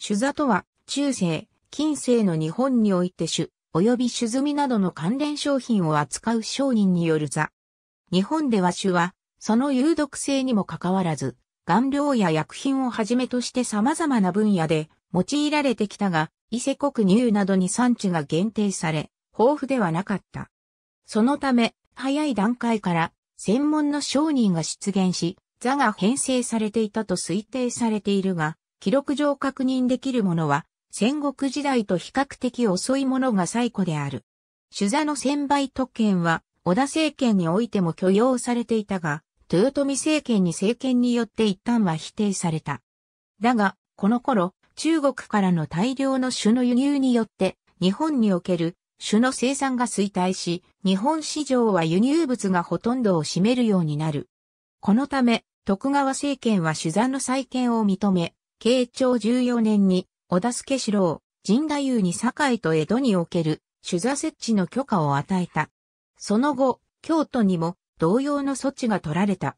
主座とは、中世、近世の日本において種、及び種済みなどの関連商品を扱う商人による座。日本では種は、その有毒性にもかかわらず、顔料や薬品をはじめとして様々な分野で用いられてきたが、伊勢国乳などに産地が限定され、豊富ではなかった。そのため、早い段階から専門の商人が出現し、座が編成されていたと推定されているが、記録上確認できるものは、戦国時代と比較的遅いものが最古である。主座の専売特権は、織田政権においても許容されていたが、豊臣政権に政権によって一旦は否定された。だが、この頃、中国からの大量の種の輸入によって、日本における種の生産が衰退し、日本市場は輸入物がほとんどを占めるようになる。このため、徳川政権は主座の再建を認め、慶長14年に、小田助四郎、神田優に堺と江戸における、主座設置の許可を与えた。その後、京都にも同様の措置が取られた。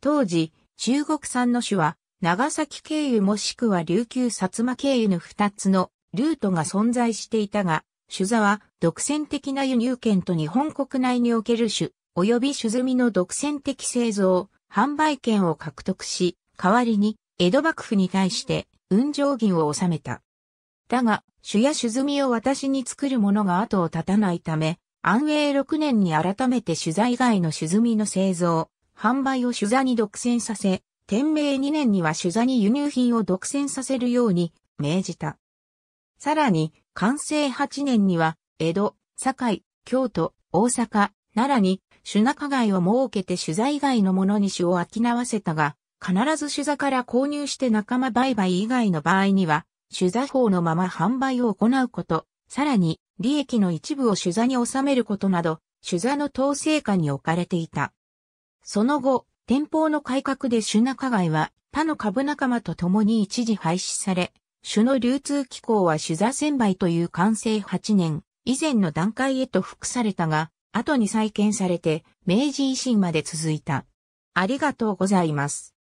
当時、中国産の種は、長崎経由もしくは琉球薩摩経由の二つのルートが存在していたが、種座は独占的な輸入権と日本国内における種、及び種済みの独占的製造、販売権を獲得し、代わりに江戸幕府に対して雲上銀を収めた。だが、主や酒積みを私に作る者が後を絶たないため、安永6年に改めて取材外の酒積みの製造、販売を取座に独占させ、天明2年には取座に輸入品を独占させるように命じた。さらに、完成8年には、江戸、堺、京都、大阪、奈良に、酒中街を設けて取材外のものに酒を商わせたが、必ず主座から購入して仲間売買以外の場合には、主座法のまま販売を行うこと、さらに、利益の一部を主座に収めることなど、主座の統制下に置かれていた。その後、店舗の改革で主仲街は他の株仲間と共に一時廃止され、主の流通機構は主座専売という完成8年以前の段階へと服されたが、後に再建されて明治維新まで続いた。ありがとうございます。